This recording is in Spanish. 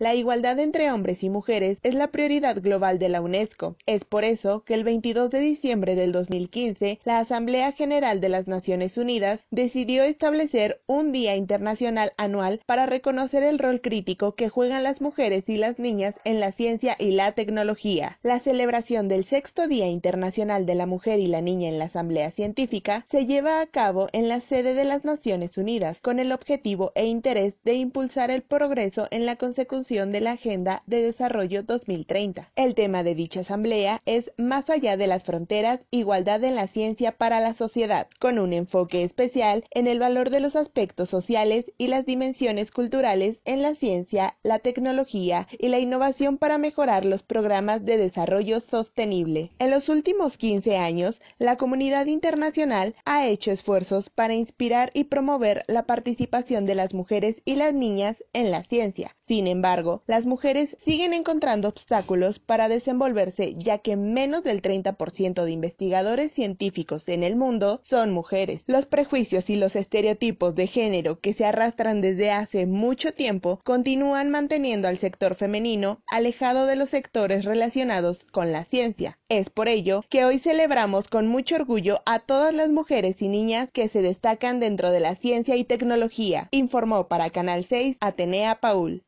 La igualdad entre hombres y mujeres es la prioridad global de la UNESCO. Es por eso que el 22 de diciembre del 2015 la Asamblea General de las Naciones Unidas decidió establecer un Día Internacional Anual para reconocer el rol crítico que juegan las mujeres y las niñas en la ciencia y la tecnología. La celebración del sexto Día Internacional de la Mujer y la Niña en la Asamblea Científica se lleva a cabo en la sede de las Naciones Unidas con el objetivo e interés de impulsar el progreso en la consecución de la Agenda de Desarrollo 2030. El tema de dicha asamblea es Más allá de las fronteras, igualdad en la ciencia para la sociedad, con un enfoque especial en el valor de los aspectos sociales y las dimensiones culturales en la ciencia, la tecnología y la innovación para mejorar los programas de desarrollo sostenible. En los últimos 15 años, la comunidad internacional ha hecho esfuerzos para inspirar y promover la participación de las mujeres y las niñas en la ciencia, sin embargo, las mujeres siguen encontrando obstáculos para desenvolverse ya que menos del 30% de investigadores científicos en el mundo son mujeres. Los prejuicios y los estereotipos de género que se arrastran desde hace mucho tiempo continúan manteniendo al sector femenino alejado de los sectores relacionados con la ciencia. Es por ello que hoy celebramos con mucho orgullo a todas las mujeres y niñas que se destacan dentro de la ciencia y tecnología, informó para Canal 6 Atenea Paul.